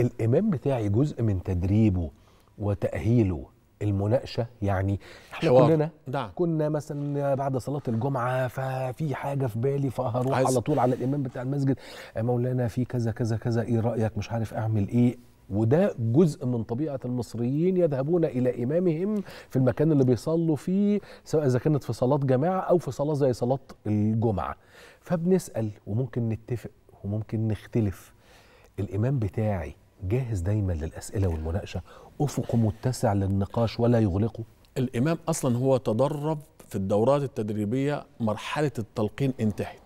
الامام بتاعي جزء من تدريبه وتاهيله المناقشه يعني احنا حوار. كلنا دعم. كنا مثلا بعد صلاه الجمعه ففي حاجه في بالي فهروح عايز. على طول على الامام بتاع المسجد آه، مولانا في كذا كذا كذا ايه رايك مش عارف اعمل ايه وده جزء من طبيعة المصريين يذهبون إلى إمامهم في المكان اللي بيصلوا فيه سواء إذا كانت في صلاة جماعة أو في صلاة زي صلاة الجمعة فبنسأل وممكن نتفق وممكن نختلف الإمام بتاعي جاهز دايما للأسئلة والمناقشة أفقه متسع للنقاش ولا يغلقه الإمام أصلا هو تدرب في الدورات التدريبية مرحلة التلقين انتهت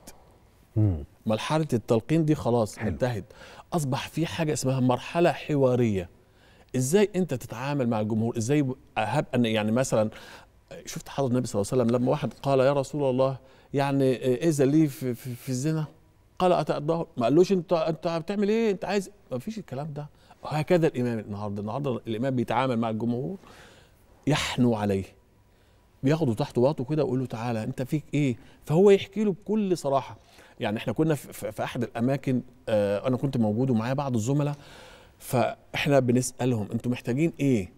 مم. مرحلة التلقين دي خلاص حلو. انتهت أصبح في حاجة اسمها مرحلة حوارية ازاي انت تتعامل مع الجمهور ازاي أهب ان يعني مثلا شفت حضرة النبي صلى الله عليه وسلم لما واحد قال يا رسول الله يعني اذا لي في, في, في الزنا قلعت ارضهم ما قالوش انت انت بتعمل ايه انت عايز ما فيش الكلام ده هكذا الامام النهارده النهارده الامام بيتعامل مع الجمهور يحنو عليه بياخده تحت باطه كده ويقول له تعالى انت فيك ايه فهو يحكي له بكل صراحه يعني احنا كنا في احد الاماكن اه انا كنت موجود ومعايا بعض الزملاء فاحنا بنسالهم انتوا محتاجين ايه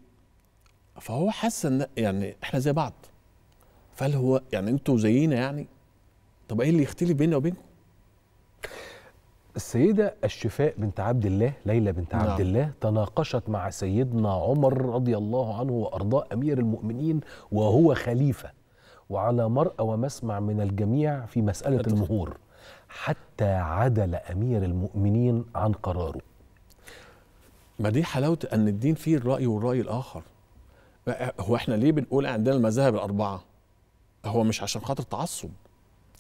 فهو حس ان يعني احنا زي بعض فهل هو يعني انتوا زينا يعني طب ايه اللي يختلف بيننا وبينكم السيدة الشفاء بنت عبد الله ليلى بنت نعم. عبد الله تناقشت مع سيدنا عمر رضي الله عنه وأرضاه أمير المؤمنين وهو خليفة وعلى مرأى ومسمع من الجميع في مسألة أتفهم. المهور حتى عدل أمير المؤمنين عن قراره ما دي حلاوة أن الدين فيه الرأي والرأي الآخر هو احنا ليه بنقول عندنا المذاهب الأربعة هو مش عشان خاطر تعصب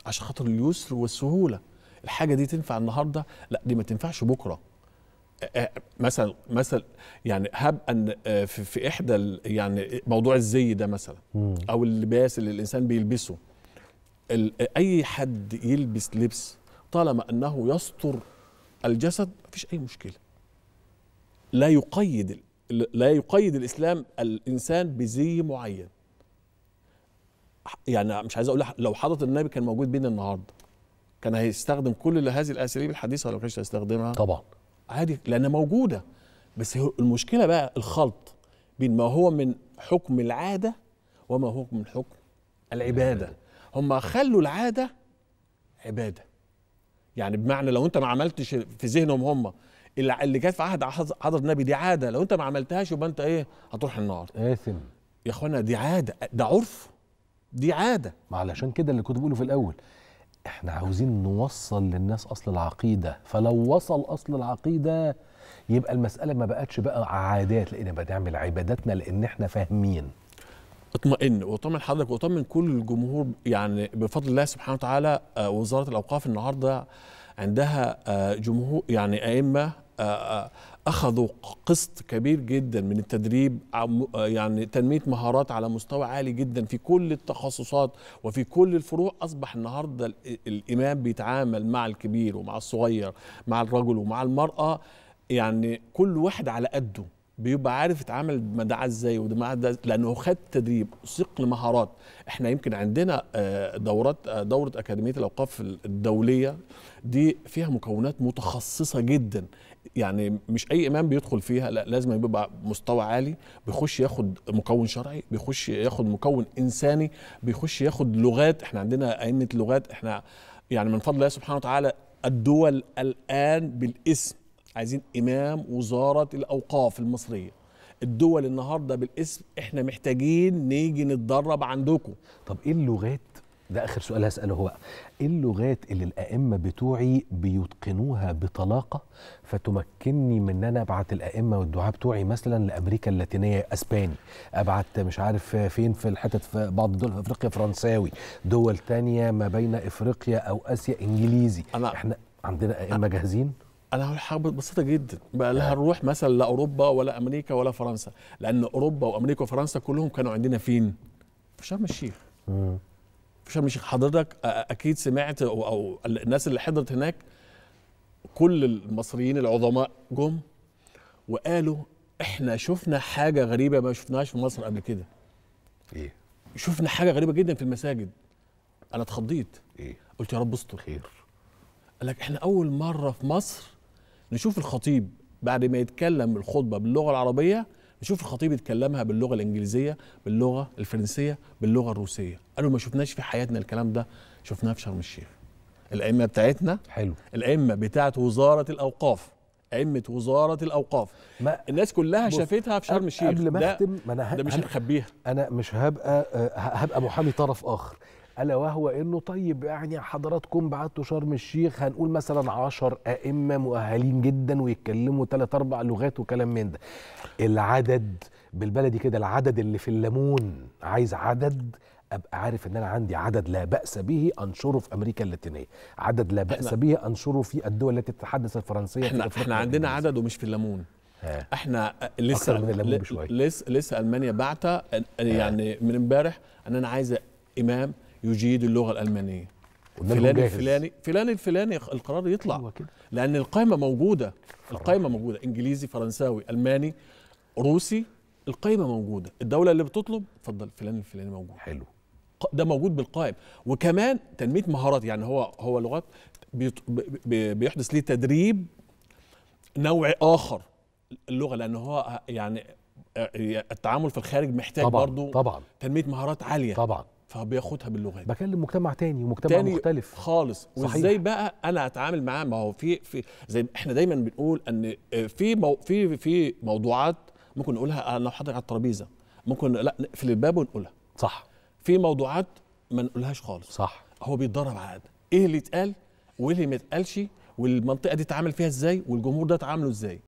عشان خاطر اليسر والسهولة الحاجه دي تنفع النهارده لا دي ما تنفعش بكره مثلا مثلا يعني هب ان آه، في احدى يعني موضوع الزي ده مثلا او اللباس اللي الانسان بيلبسه اي حد يلبس لبس طالما انه يستر الجسد مفيش اي مشكله لا يقيد لا يقيد الاسلام الانسان بزي معين يعني مش عايز اقول لو حضرة النبي كان موجود بين النهارده كان هيستخدم كل هذه الاساليب الحديثه ولا ما كانش هيستخدمها؟ طبعا عادي لان موجوده بس المشكله بقى الخلط بين ما هو من حكم العاده وما هو من حكم العباده هم خلوا العاده عباده يعني بمعنى لو انت ما عملتش في ذهنهم هم اللي كانت في عهد حضره النبي دي عاده لو انت ما عملتهاش يبقى انت ايه هتروح النار اثم يا اخوانا دي عاده ده عرف دي عاده ما علشان كده اللي كنت بقوله في الاول احنا عاوزين نوصل للناس اصل العقيده فلو وصل اصل العقيده يبقى المساله ما بقتش بقى عادات بقى بنعمل عباداتنا لان احنا فاهمين اطمئن واطمن حضرتك واطمن كل الجمهور يعني بفضل الله سبحانه وتعالى آه، وزاره الاوقاف النهارده عندها آه، جمهور يعني ائمه آه، آه، اخذوا قسط كبير جدا من التدريب آه، يعني تنميه مهارات على مستوى عالي جدا في كل التخصصات وفي كل الفروع اصبح النهارده الامام بيتعامل مع الكبير ومع الصغير مع الرجل ومع المراه يعني كل واحد على قده بيبقى عارف يتعامل مع ده ازاي وده لانه خد تدريب ثقل مهارات احنا يمكن عندنا دورات دوره اكاديميه الاوقاف الدوليه دي فيها مكونات متخصصه جدا يعني مش اي امام بيدخل فيها لا لازم يبقى مستوى عالي بيخش ياخد مكون شرعي بيخش ياخد مكون انساني بيخش ياخد لغات احنا عندنا ائمه لغات احنا يعني من فضل الله سبحانه وتعالى الدول الان بالاسم عايزين امام وزاره الاوقاف المصريه الدول النهارده بالاسم احنا محتاجين نيجي نتدرب عندكم طب ايه اللغات ده اخر سؤال هساله هو ايه اللغات اللي الائمه بتوعي بيتقنوها بطلاقه فتمكنني من ان انا ابعت الائمه والدعاه بتوعي مثلا لامريكا اللاتينيه اسباني ابعت مش عارف فين في الحتت في بعض الدول في افريقيا فرنساوي دول تانية ما بين افريقيا او اسيا انجليزي أنا احنا عندنا ائمه جاهزين انا هقول حاجه بسيطه جدا بقى لا هنروح مثلا لا اوروبا ولا امريكا ولا فرنسا لان اوروبا وامريكا وفرنسا كلهم كانوا عندنا فين في شرم الشيخ شرم الشيخ حضرتك اكيد سمعت او, أو الناس اللي حضرت هناك كل المصريين العظماء جم وقالوا احنا شفنا حاجه غريبه ما شفناهاش في مصر قبل كده ايه شفنا حاجه غريبه جدا في المساجد انا اتخضيت ايه قلت يا رب استر خير قال لك احنا اول مره في مصر نشوف الخطيب بعد ما يتكلم الخطبه باللغه العربيه نشوف الخطيب اتكلمها باللغه الانجليزيه باللغه الفرنسيه باللغه الروسيه قالوا ما شفناش في حياتنا الكلام ده شفناه في شرم الشيخ الائمه بتاعتنا حلو الائمه بتاعت وزاره الاوقاف ائمه وزاره الاوقاف ما الناس كلها شافتها في شرم الشيخ قبل ما اختم ما انا ده مش هنخبيها انا مش هبقى آه، هبقى محامي طرف اخر ألا وهو أنه طيب يعني حضراتكم بعتوا شرم الشيخ هنقول مثلا عشر أئمة مؤهلين جدا ويتكلموا ثلاث أربع لغات وكلام من ده العدد بالبلدي كده العدد اللي في الليمون عايز عدد ابقى عارف ان انا عندي عدد لا باس به انشره في امريكا اللاتينيه عدد لا باس به انشره في الدول التي تتحدث الفرنسيه احنا, احنا عندنا الفرنسية. عدد ومش في الليمون احنا لسه لسه لسه المانيا بعتة يعني من امبارح ان انا عايز امام يجيد اللغه الالمانيه فلان الفلاني فلان الفلاني القرار يطلع أيوة، لان القائمه موجوده القائمه موجوده انجليزي فرنساوي الماني روسي القائمه موجوده الدوله اللي بتطلب اتفضل فلان الفلاني موجود حلو ده موجود بالقائم وكمان تنميه مهارات يعني هو هو لغات بيحدث ليه تدريب نوع اخر اللغه لان هو يعني آه، التعامل في الخارج محتاج طبعًا برضو طبعا تنميه مهارات عاليه طبعا فبياخدها باللغات بكلم مجتمع تاني ومجتمع تاني مختلف خالص صحيح. وازاي بقى انا اتعامل معاه ما هو في في زي احنا دايما بنقول ان آه، في مو في في موضوعات ممكن نقولها انا آه، حاضر على الترابيزه ممكن لا نقفل الباب ونقولها صح في موضوعات ما نقولهاش خالص صح هو بيتدرب على ده ايه اللي اتقال وايه اللي ما اتقالش والمنطقه دي اتعامل فيها ازاي والجمهور ده اتعامله ازاي